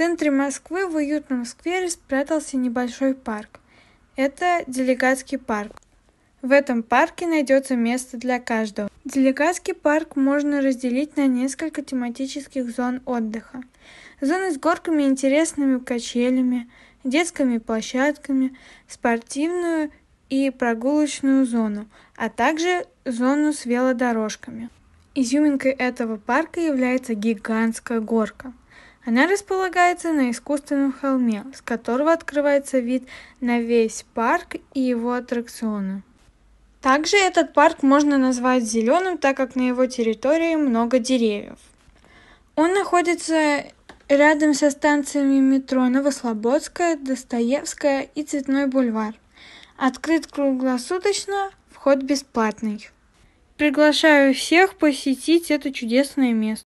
центре Москвы в уютном сквере спрятался небольшой парк. Это Делегатский парк. В этом парке найдется место для каждого. Делегатский парк можно разделить на несколько тематических зон отдыха. Зоны с горками, интересными качелями, детскими площадками, спортивную и прогулочную зону, а также зону с велодорожками. Изюминкой этого парка является гигантская горка – она располагается на искусственном холме, с которого открывается вид на весь парк и его аттракционы. Также этот парк можно назвать зеленым, так как на его территории много деревьев. Он находится рядом со станциями метро Новослободская, Достоевская и Цветной бульвар. Открыт круглосуточно, вход бесплатный. Приглашаю всех посетить это чудесное место.